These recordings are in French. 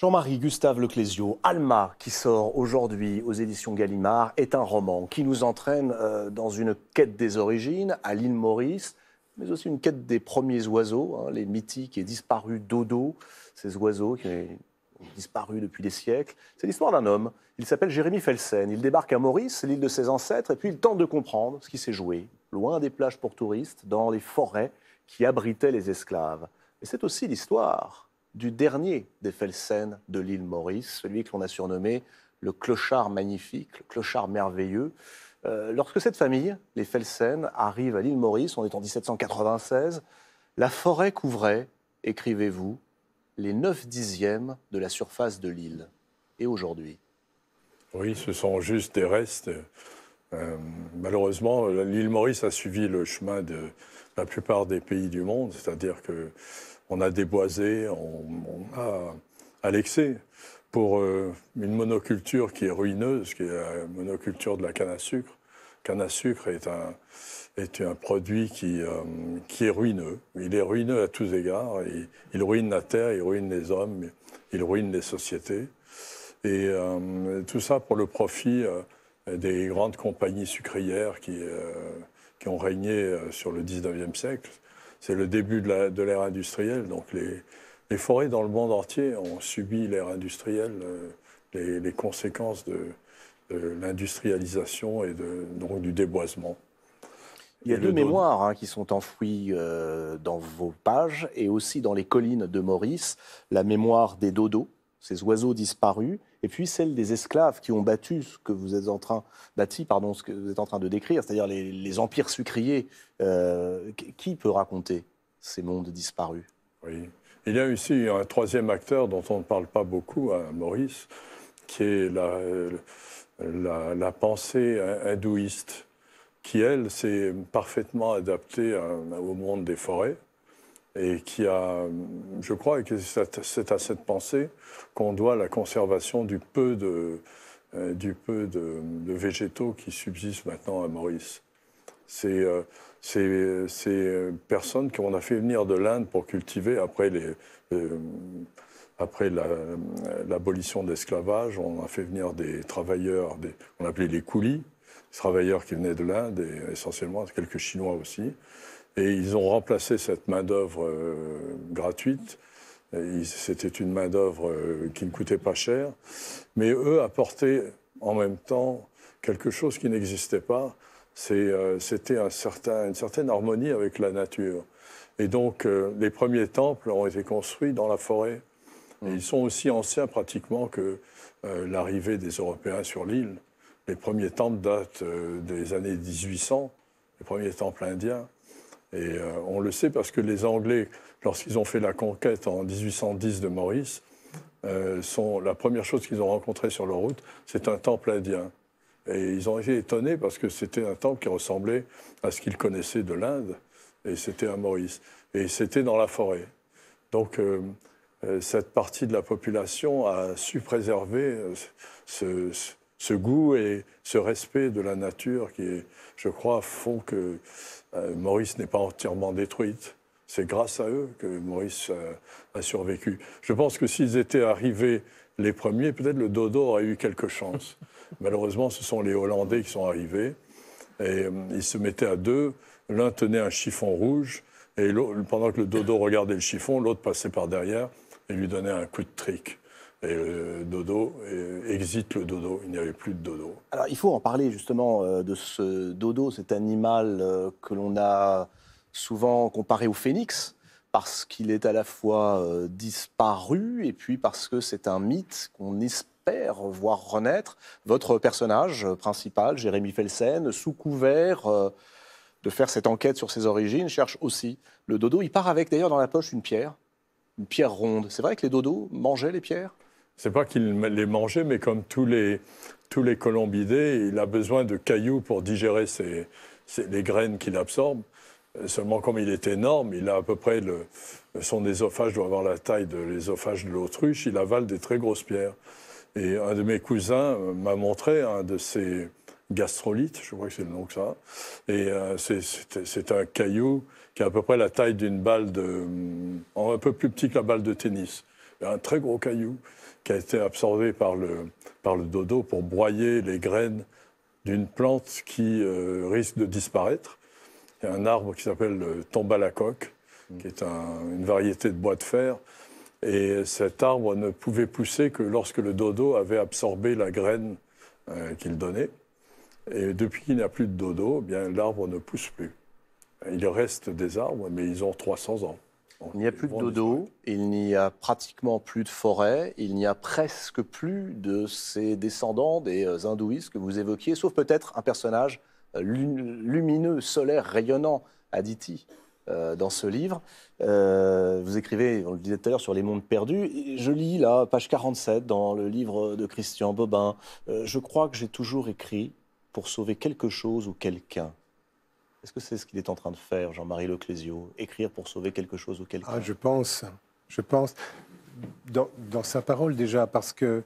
Jean-Marie Gustave Leclésio, Alma, qui sort aujourd'hui aux éditions Gallimard, est un roman qui nous entraîne euh, dans une quête des origines à l'île Maurice, mais aussi une quête des premiers oiseaux, hein, les mythiques et disparus dodo, ces oiseaux qui ont disparu depuis des siècles. C'est l'histoire d'un homme. Il s'appelle Jérémy Felsen. Il débarque à Maurice, l'île de ses ancêtres, et puis il tente de comprendre ce qui s'est joué, loin des plages pour touristes, dans les forêts qui abritaient les esclaves. Et c'est aussi l'histoire du dernier des Felsen de l'île Maurice, celui que l'on a surnommé le clochard magnifique, le clochard merveilleux. Euh, lorsque cette famille, les Felsen, arrive à l'île Maurice, on est en 1796, la forêt couvrait, écrivez-vous, les 9 dixièmes de la surface de l'île. Et aujourd'hui Oui, ce sont juste des restes. Euh, malheureusement, l'île Maurice a suivi le chemin de la plupart des pays du monde, c'est-à-dire que on a déboisé, on, a alexé pour euh, une monoculture qui est ruineuse, qui est la monoculture de la canne à sucre. Canne à sucre est un, est un produit qui, euh, est ruineux. Il est ruineux à tous égards. Il, ruine la terre, il ruine les hommes, il ruine les sociétés. Et euh, tout ça pour le profit des grandes compagnies sucrières qui, qui ont régné sur le 19e siècle c'est le début de l'ère industrielle. Donc les, forêts dans le monde entier ont subi l'ère industrielle, euh, les, conséquences de, l'industrialisation et donc du déboisement. Il y a deux mémoires hein, qui sont enfouies euh, dans vos pages et aussi dans les collines de Maurice, la mémoire des dodos ces oiseaux disparus, et puis celle des esclaves qui ont battu ce que vous êtes en train bâti, pardon, ce que vous êtes en train de décrire, c'est-à-dire les, empires sucriers. Euh, qui peut raconter ces mondes disparus Oui. Il y a ici un troisième acteur dont on ne parle pas beaucoup, à hein, Maurice, qui est euh, la, la, pensée hindouiste, qui, elle, s'est parfaitement adaptée hein, au monde des forêts et qui a, je crois, que c'est à cette pensée qu'on doit la conservation du peu de, euh, du peu de, végétaux qui subsistent maintenant à Maurice. C'est euh, ces, euh, personnes qu'on a fait venir de l'Inde pour cultiver après l'abolition de l'esclavage, on a fait venir des travailleurs, des, on appelait les coulis, des travailleurs qui venaient de l'Inde, et essentiellement quelques Chinois aussi, et ils ont remplacé cette main-d'œuvre euh, gratuite. C'était une main-d'œuvre euh, qui ne coûtait pas cher. Mais eux apportaient en même temps quelque chose qui n'existait pas. Euh, c'était un certain, une certaine harmonie avec la nature. Et donc, les premiers temples ont été construits dans la forêt. ils sont aussi anciens pratiquement que l'arrivée des Européens sur l'île. Les premiers temples datent des années 1800, les premiers temples indiens. Et euh, on le sait parce que les Anglais, lorsqu'ils ont fait la conquête en 1810 de Maurice, euh, sont, la première chose qu'ils ont rencontrée sur leur route, c'est un temple indien. Et ils ont été étonnés parce que c'était un temple qui ressemblait à ce qu'ils connaissaient de l'Inde, et c'était à Maurice. Et c'était dans la forêt. Donc euh, cette partie de la population a su préserver ce, ce goût et ce respect de la nature qui, je crois, font que euh, Maurice n'est pas entièrement détruite. C'est grâce à eux que Maurice euh, a survécu. Je pense que s'ils étaient arrivés les premiers, peut-être le dodo aurait eu quelque chances. Malheureusement, ce sont les Hollandais qui sont arrivés et euh, ils se mettaient à deux. L'un tenait un chiffon rouge et pendant que le dodo regardait le chiffon, l'autre passait par derrière et lui donnait un coup de trique. Et le dodo, le dodo, il n'y avait plus de dodo. Alors il faut en parler justement euh, de ce dodo, cet animal euh, que l'on a souvent comparé au phénix, parce qu'il est à la fois euh, disparu et puis parce que c'est un mythe qu'on espère voir renaître. Votre personnage principal, Jérémy Felsen, sous couvert de faire cette enquête sur ses origines, cherche aussi le dodo. Il part avec d'ailleurs dans la poche une pierre, une pierre ronde. C'est vrai que les dodos mangeaient les pierres c'est pas qu'il les mangeait, mais comme tous les, tous les colombidés, il a besoin de cailloux pour digérer les graines qu'il absorbe. Euh, seulement, comme il est énorme, il a à peu près le, son ésophage doit avoir la taille de l'ésophage de l'autruche. Il avale des très grosses pierres. Et un de mes cousins euh, m'a montré un de ces gastrolithes, je crois que c'est le nom que ça. Et euh, c'est un caillou qui a à peu près la taille d'une balle de, mm, un peu plus petit que la balle de tennis. Un très gros caillou qui a été absorbé par le, par le dodo pour broyer les graines d'une plante qui euh, risque de disparaître. Il y a un arbre qui s'appelle le tomba-la-coque, qui est une variété de bois de fer. Et cet arbre ne pouvait pousser que lorsque le dodo avait absorbé la graine euh, qu'il donnait. Et depuis qu'il n'y a plus de dodo, eh bien l'arbre ne pousse plus. Il reste des arbres, mais ils ont 300 ans. Il n'y a plus de dodo, il n'y a pratiquement plus de forêt, il n'y a presque plus de ces descendants des euh, hindouistes que vous évoquiez, sauf peut-être un personnage euh, lumineux, solaire, rayonnant, Aditi. Euh, dans ce livre. vous écrivez, on le disait tout à l'heure, sur les mondes perdus. je lis là, page 47, dans le livre de Christian Bobin, Je crois que j'ai toujours écrit pour sauver quelque chose ou quelqu'un. Est-ce que c'est ce qu'il est en train de faire, Jean-Marie Leclésio Écrire pour sauver quelque chose ou quelqu'un ah, Je pense, je pense. Dans, sa parole déjà, parce que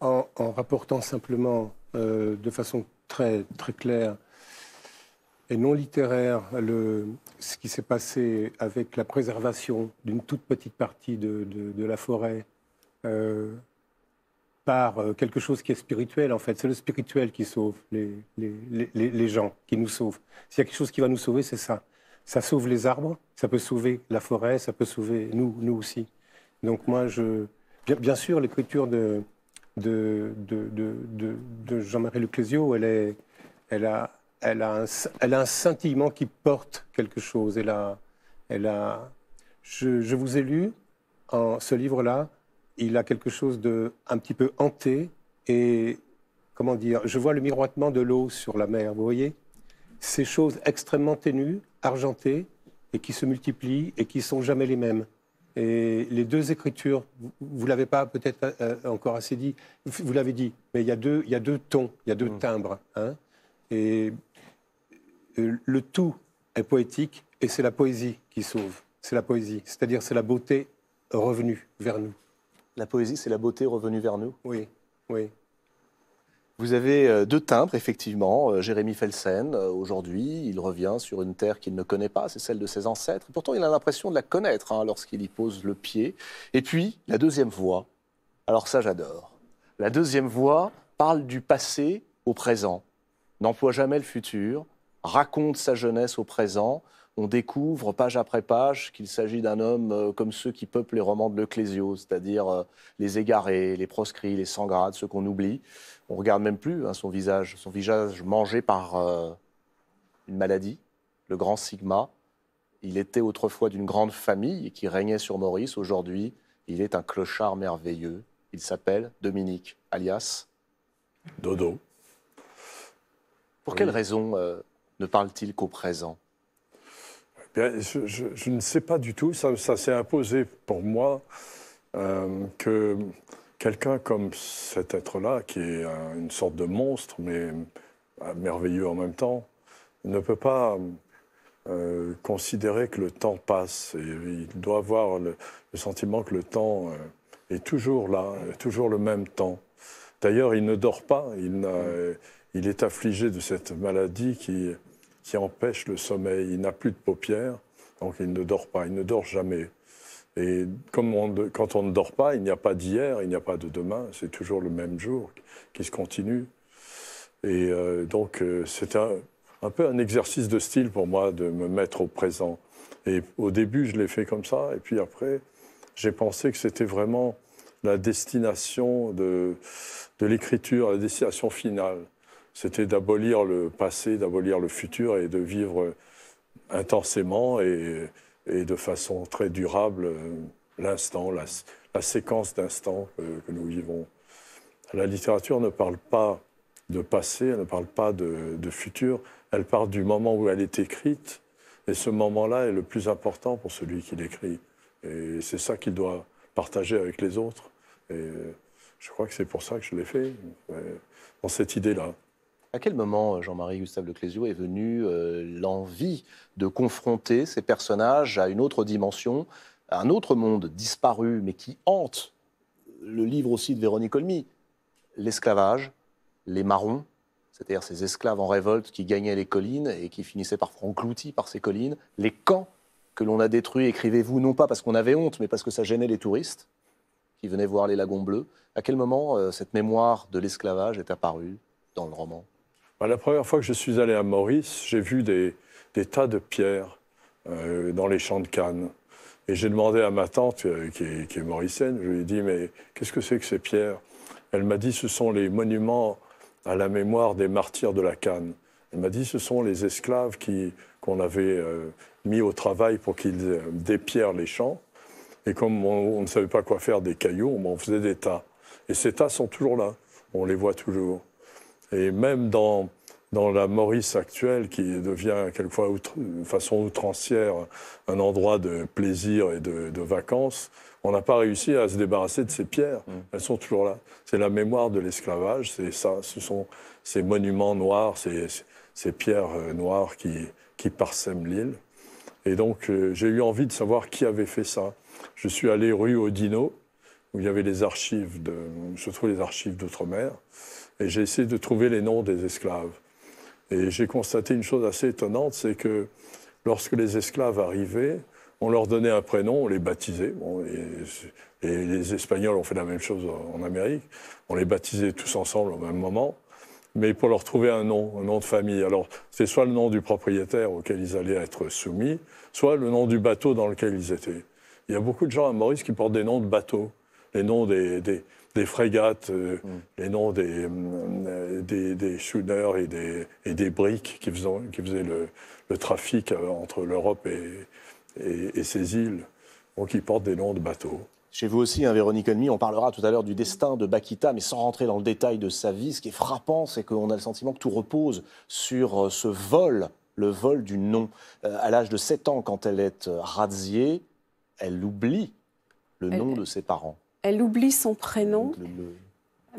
en, rapportant simplement euh, de façon très, très claire et non littéraire le, ce qui s'est passé avec la préservation d'une toute petite partie de, de, la forêt, euh, par euh, quelque chose qui est spirituel, en fait. C'est le spirituel qui sauve les, les, les, les, gens, qui nous sauve. S'il y a quelque chose qui va nous sauver, c'est ça. Ça sauve les arbres, ça peut sauver la forêt, ça peut sauver nous, nous aussi. Donc moi, je... bien, sûr, l'écriture de, de, de, de, de Jean-Marie Leclésio, elle, est, elle, a, elle, a un, elle a un scintillement qui porte quelque chose. Elle a, elle a... Je, je vous ai lu en ce livre-là il a quelque chose de un petit peu hanté et comment dire, je vois le miroitement de l'eau sur la mer, vous voyez Ces choses extrêmement ténues, argentées, et qui se multiplient et qui sont jamais les mêmes. Et les deux écritures, vous ne l'avez pas peut-être euh, euh, encore assez dit, vous l'avez dit, mais il y, a deux, y deux tons, il y a deux mm. timbres. Hein. et euh, le tout est poétique et c'est la poésie qui sauve, c'est la poésie, c'est-à-dire c'est la beauté revenue vers nous. La poésie, c'est la beauté revenue vers nous. Oui, oui. Vous avez euh, deux timbres, effectivement. Euh, Jérémy Felsen, euh, aujourd'hui, il revient sur une terre qu'il ne connaît pas, c'est celle de ses ancêtres. Pourtant, il a l'impression de la connaître hein, lorsqu'il y pose le pied. Et puis, la deuxième voix, alors ça j'adore. La deuxième voix parle du passé au présent, n'emploie jamais le futur, raconte sa jeunesse au présent, on découvre page après page qu'il s'agit d'un homme euh, comme ceux qui peuplent les romans de Leclésio, c'est-à-dire euh, les égarés, les proscrits, les sans grades, ceux qu'on oublie. On regarde même plus hein, son visage, son visage mangé par euh, une maladie, le grand Sigma. Il était autrefois d'une grande famille qui régnait sur Maurice. Aujourd'hui, il est un clochard merveilleux. Il s'appelle Dominique, alias Dodo. Pour quelles quelle raison ne parle-t-il qu'au présent je, ne sais pas du tout. Ça, s'est imposé pour moi euh, que quelqu'un comme cet être-là, qui est une sorte de monstre, mais euh, merveilleux en même temps, ne peut pas euh, considérer que le temps passe. il doit avoir le, sentiment que le temps est toujours là, toujours le même temps. D'ailleurs, il ne dort pas. Il, il est affligé de cette maladie qui qui empêche le sommeil. Il n'a plus de paupières, donc il ne dort pas, il ne dort jamais. Et comme quand on ne dort pas, il n'y a pas d'hier, il n'y a pas de demain, c'est toujours le même jour qui se continue. Et euh, donc euh, c'est un, peu un exercice de style pour moi de me mettre au présent. Et au début, je l'ai fait comme ça, et puis après, j'ai pensé que c'était vraiment la destination de l'écriture, la destination finale c'était d'abolir le passé, d'abolir le futur et de vivre intensément et, de façon très durable euh, l'instant, la, séquence d'instants euh, que, nous vivons. La littérature ne parle pas de passé, elle ne parle pas de, de futur, elle parle du moment où elle est écrite, et ce moment-là est le plus important pour celui qui l'écrit. Et c'est ça qu'il doit partager avec les autres. Et je crois que c'est pour ça que je l'ai fait, euh, dans cette idée-là. À quel moment, euh, Jean-Marie Gustave Leclésio, est venu euh, l'envie de confronter ces personnages à une autre dimension, à un autre monde disparu, mais qui hante le livre aussi de Véronique Colmy L'esclavage, les marrons, c'est-à-dire ces esclaves en révolte qui gagnaient les collines et qui finissaient par engloutis par ces collines, les camps que l'on a détruits, écrivez-vous, non pas parce qu'on avait honte, mais parce que ça gênait les touristes qui venaient voir les lagons bleus. À quel moment euh, cette mémoire de l'esclavage est apparue dans le roman bah, la première fois que je suis allé à Maurice, j'ai vu des, tas de pierres euh, dans les champs de Cannes. Et j'ai demandé à ma tante, euh, qui, est, mauricienne, je lui ai dit, mais qu'est-ce que c'est que ces pierres Elle m'a dit, ce sont les monuments à la mémoire des martyrs de la canne. Elle m'a dit, ce sont les esclaves qu'on avait euh, mis au travail pour qu'ils dépierrent les champs. Et comme on, ne savait pas quoi faire des cailloux, on faisait des tas. Et ces tas sont toujours là, on les voit toujours. Et même dans, dans la Maurice actuelle, qui devient quelquefois de façon outrancière un endroit de plaisir et de, de vacances, on n'a pas réussi à se débarrasser de ces pierres. Mm. Elles sont toujours là. C'est la mémoire de l'esclavage, c'est ça. Ce sont ces monuments noirs, ces, ces pierres euh, noires qui, qui parsèment l'île. Et donc, euh, j'ai eu envie de savoir qui avait fait ça. Je suis allé rue Odino, où il y avait les archives de, où se trouvent les archives d'Outre-mer et j'ai essayé de trouver les noms des esclaves. Et j'ai constaté une chose assez étonnante, c'est que lorsque les esclaves arrivaient, on leur donnait un prénom, on les baptisait. Bon, les Espagnols ont fait la même chose en Amérique. On les baptisait tous ensemble au même moment, mais pour leur trouver un nom, un nom de famille. Alors, c'est soit le nom du propriétaire auquel ils allaient être soumis, soit le nom du bateau dans lequel ils étaient. Il y a beaucoup de gens à Maurice qui portent des noms de bateaux, les noms des des frégates, euh, mm. les noms des, euh, des, des schooners et des, et des briques qui faisaient, qui le, le, trafic euh, entre l'Europe et, et, ces îles. Donc ils portent des noms de bateaux. Chez vous aussi, un hein, Véronique Ennemi, on parlera tout à l'heure du destin de Bakita, mais sans rentrer dans le détail de sa vie. Ce qui est frappant, c'est qu'on a le sentiment que tout repose sur ce vol, le vol du nom. à l'âge de 7 ans, quand elle est radiée, elle oublie le nom de ses parents. Elle oublie son prénom.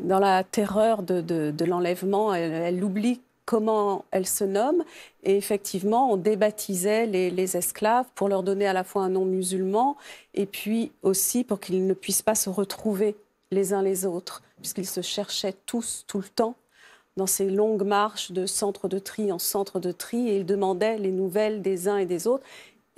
Dans la terreur de, l'enlèvement, elle, oublie comment elle se nomme. Et effectivement, on débaptisait les, les, esclaves pour leur donner à la fois un nom musulman et puis aussi pour qu'ils ne puissent pas se retrouver les uns les autres, puisqu'ils se cherchaient tous, tout le temps, dans ces longues marches de centre de tri en centre de tri, et ils demandaient les nouvelles des uns et des autres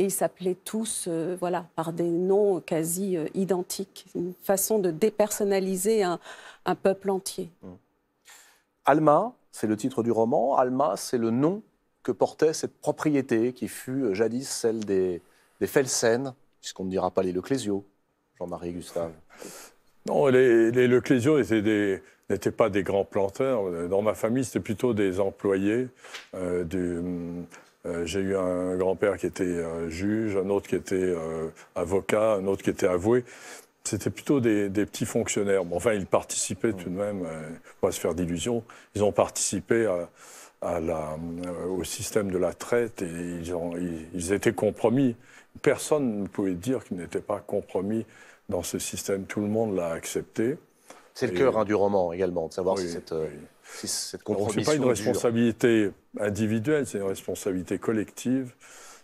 et ils s'appelaient tous euh, voilà, par des noms quasi euh, identiques. Une façon de dépersonnaliser un, peuple entier. Mmh. Alma, c'est le titre du roman. Alma, c'est le nom que portait cette propriété qui fut euh, jadis celle des, des Felsen, puisqu'on ne dira pas les Leclésio, Jean-Marie Gustave. Non, les, les Leclésio n'étaient pas des grands planteurs. Dans ma famille, c'était plutôt des employés euh, du euh, j'ai eu un grand-père qui était euh, juge, un autre qui était euh, avocat, un autre qui était avoué. C'était plutôt des, petits fonctionnaires. Bon, enfin, ils participaient tout de même, pas se faire d'illusions, ils ont participé à, la, au système de la traite et ils, étaient compromis. Personne ne pouvait dire qu'ils n'étaient pas compromis dans ce système. Tout le monde l'a accepté. C'est le cœur hein, du roman également, de savoir si cette... cette compromission. Ce n'est pas une responsabilité individuelle, c'est une responsabilité collective.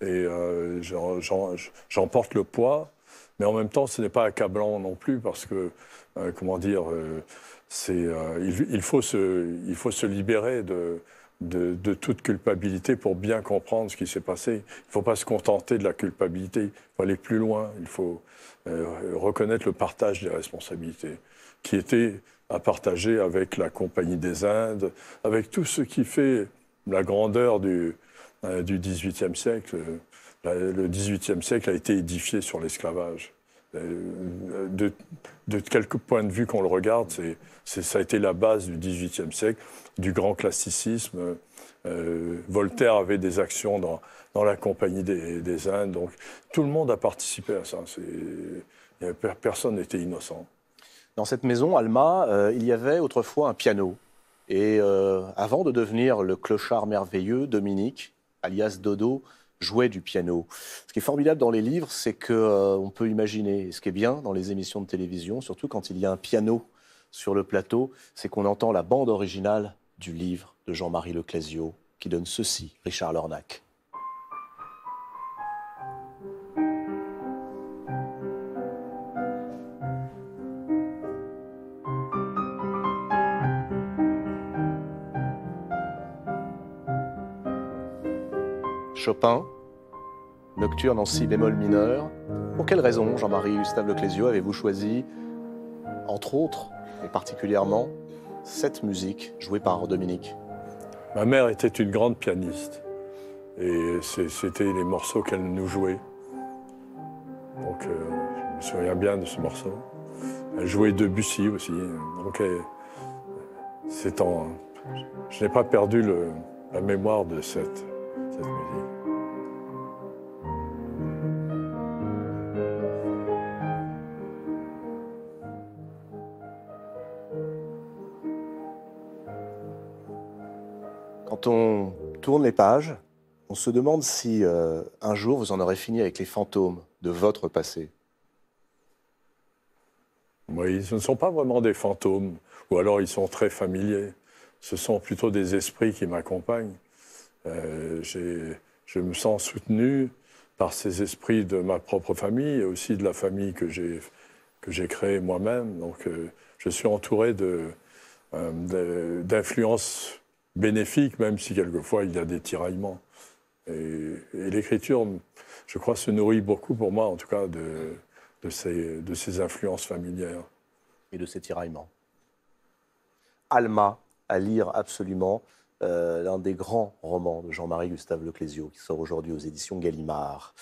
Et euh, j'en porte le poids, mais en même temps, ce n'est pas accablant non plus parce que, euh, comment dire, euh, c'est, il, faut se, il faut se libérer de, de, de, toute culpabilité pour bien comprendre ce qui s'est passé. Il ne faut pas se contenter de la culpabilité, il faut aller plus loin, il faut reconnaître le partage des responsabilités qui était à partager avec la Compagnie des Indes, avec tout ce qui fait la grandeur du, euh, XVIIIe siècle. Euh, le XVIIIe siècle a été édifié sur l'esclavage. Euh, de, de quelques points de vue qu'on le regarde, c'est ça a été la base du XVIIIe siècle, du grand classicisme. Voltaire avait des actions dans, la Compagnie des, Indes, donc tout le monde a participé à ça. Personne n'était innocent. Dans cette maison, Alma, il y avait autrefois un piano. Et euh, avant de devenir le clochard merveilleux, Dominique, alias Dodo, jouait du piano. Ce qui est formidable dans les livres, c'est qu'on euh, peut imaginer, ce qui est bien dans les émissions de télévision, surtout quand il y a un piano sur le plateau, c'est qu'on entend la bande originale du livre de Jean-Marie Leclésio, qui donne ceci, Richard Lornac. Chopin, Nocturne en si bémol mineur. Pour quelle raison, Jean-Marie Gustave Leclésio, avez-vous choisi, entre autres, et particulièrement, cette musique jouée par Dominique Ma mère était une grande pianiste. Et c'était les morceaux qu'elle nous jouait. Donc, euh, je me souviens bien de ce morceau. Elle jouait Debussy aussi. Donc, euh, c'est en. Je n'ai pas perdu la mémoire de cette quand on tourne les pages, on se demande si euh, un jour vous en aurez fini avec les fantômes de votre passé. Oui, ce ne sont pas vraiment des fantômes, ou alors ils sont très familiers. Ce sont plutôt des esprits qui m'accompagnent. Euh, je me sens soutenu par ces esprits de ma propre famille et aussi de la famille que j'ai créée moi-même. Donc, euh, je suis entouré euh, d'influences bénéfiques, même si quelquefois il y a des tiraillements. Et, l'écriture, je crois, se nourrit beaucoup pour moi, en tout cas, de, ces, de ces influences familières. Et de ces tiraillements. Alma, à lire absolument. Euh, l'un des grands romans de Jean-Marie Gustave Leclésio, qui sort aujourd'hui aux éditions Gallimard.